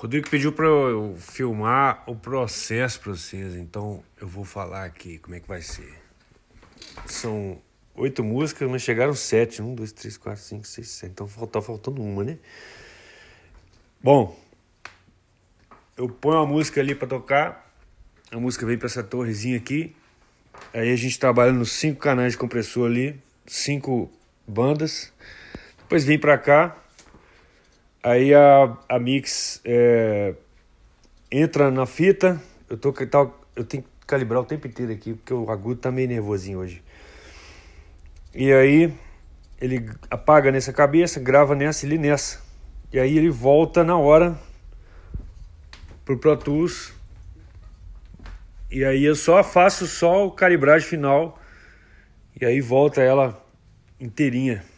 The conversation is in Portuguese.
Rodrigo pediu para eu filmar o processo para vocês, então eu vou falar aqui como é que vai ser. São oito músicas, mas chegaram sete. Um, dois, três, quatro, cinco, seis, sete. Então tá faltando uma, né? Bom, eu ponho a música ali para tocar. A música vem para essa torrezinha aqui. Aí a gente trabalha nos cinco canais de compressor ali, cinco bandas. Depois vem para cá, Aí a, a mix é, entra na fita. Eu, tô, tal. eu tenho que calibrar o tempo inteiro aqui, porque o agudo tá meio nervosinho hoje. E aí ele apaga nessa cabeça, grava nessa e nessa. E aí ele volta na hora pro Pro Tools. E aí eu só faço só o calibragem final. E aí volta ela inteirinha.